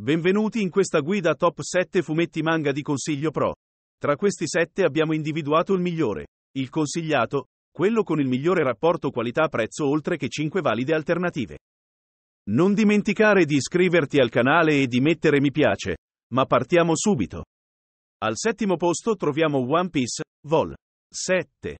Benvenuti in questa guida top 7 fumetti manga di consiglio pro. Tra questi 7 abbiamo individuato il migliore, il consigliato, quello con il migliore rapporto qualità-prezzo oltre che 5 valide alternative. Non dimenticare di iscriverti al canale e di mettere mi piace, ma partiamo subito. Al settimo posto troviamo One Piece, Vol. 7.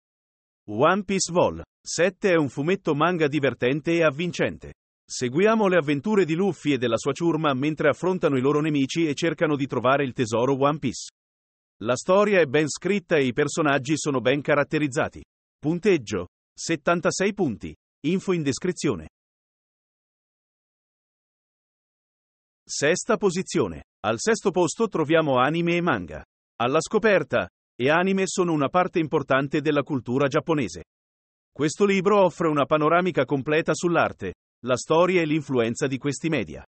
One Piece Vol. 7 è un fumetto manga divertente e avvincente. Seguiamo le avventure di Luffy e della sua ciurma mentre affrontano i loro nemici e cercano di trovare il tesoro One Piece. La storia è ben scritta e i personaggi sono ben caratterizzati. Punteggio 76 punti. Info in descrizione. Sesta posizione. Al sesto posto troviamo anime e manga. Alla scoperta, e anime sono una parte importante della cultura giapponese. Questo libro offre una panoramica completa sull'arte, la storia e l'influenza di questi media.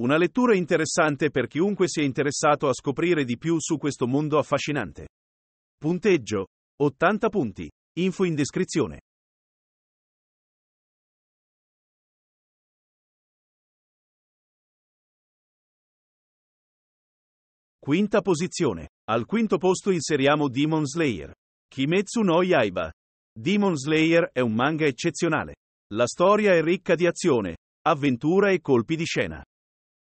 Una lettura interessante per chiunque sia interessato a scoprire di più su questo mondo affascinante. Punteggio 80 punti. Info in descrizione. Quinta posizione. Al quinto posto inseriamo Demon Slayer. Kimetsu no Yaiba. Demon Slayer è un manga eccezionale. La storia è ricca di azione, avventura e colpi di scena.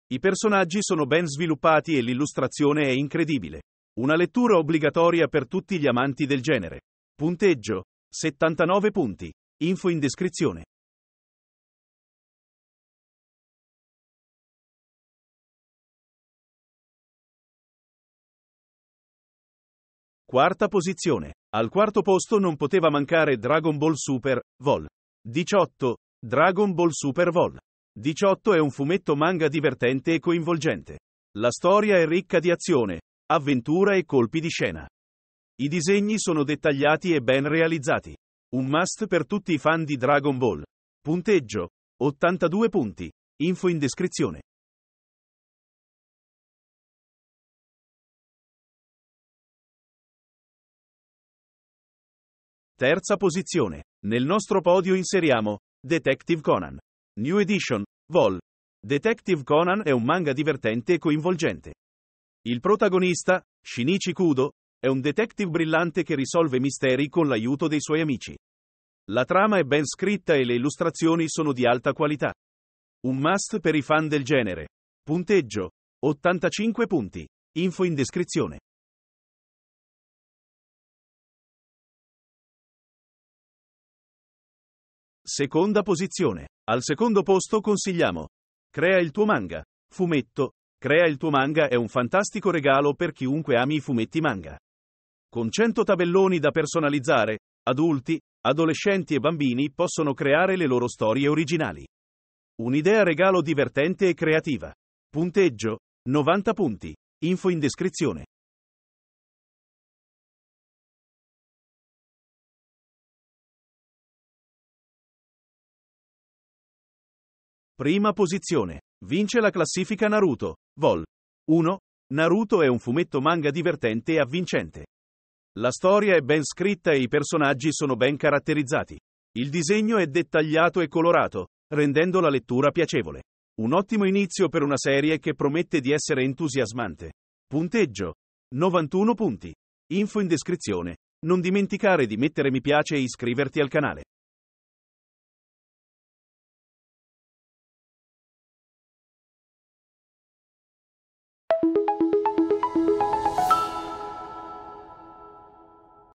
I personaggi sono ben sviluppati e l'illustrazione è incredibile. Una lettura obbligatoria per tutti gli amanti del genere. Punteggio 79 punti. Info in descrizione. Quarta posizione. Al quarto posto non poteva mancare Dragon Ball Super Vol. 18. Dragon Ball Super Vol. 18 è un fumetto manga divertente e coinvolgente. La storia è ricca di azione, avventura e colpi di scena. I disegni sono dettagliati e ben realizzati. Un must per tutti i fan di Dragon Ball. Punteggio 82 punti. Info in descrizione. Terza posizione. Nel nostro podio inseriamo Detective Conan. New Edition, Vol. Detective Conan è un manga divertente e coinvolgente. Il protagonista, Shinichi Kudo, è un detective brillante che risolve misteri con l'aiuto dei suoi amici. La trama è ben scritta e le illustrazioni sono di alta qualità. Un must per i fan del genere. Punteggio 85 punti. Info in descrizione. Seconda posizione. Al secondo posto consigliamo Crea il tuo manga. Fumetto. Crea il tuo manga è un fantastico regalo per chiunque ami i fumetti manga. Con 100 tabelloni da personalizzare, adulti, adolescenti e bambini possono creare le loro storie originali. Un'idea regalo divertente e creativa. Punteggio 90 punti. Info in descrizione. Prima posizione. Vince la classifica Naruto. Vol. 1. Naruto è un fumetto manga divertente e avvincente. La storia è ben scritta e i personaggi sono ben caratterizzati. Il disegno è dettagliato e colorato, rendendo la lettura piacevole. Un ottimo inizio per una serie che promette di essere entusiasmante. Punteggio. 91 punti. Info in descrizione. Non dimenticare di mettere mi piace e iscriverti al canale.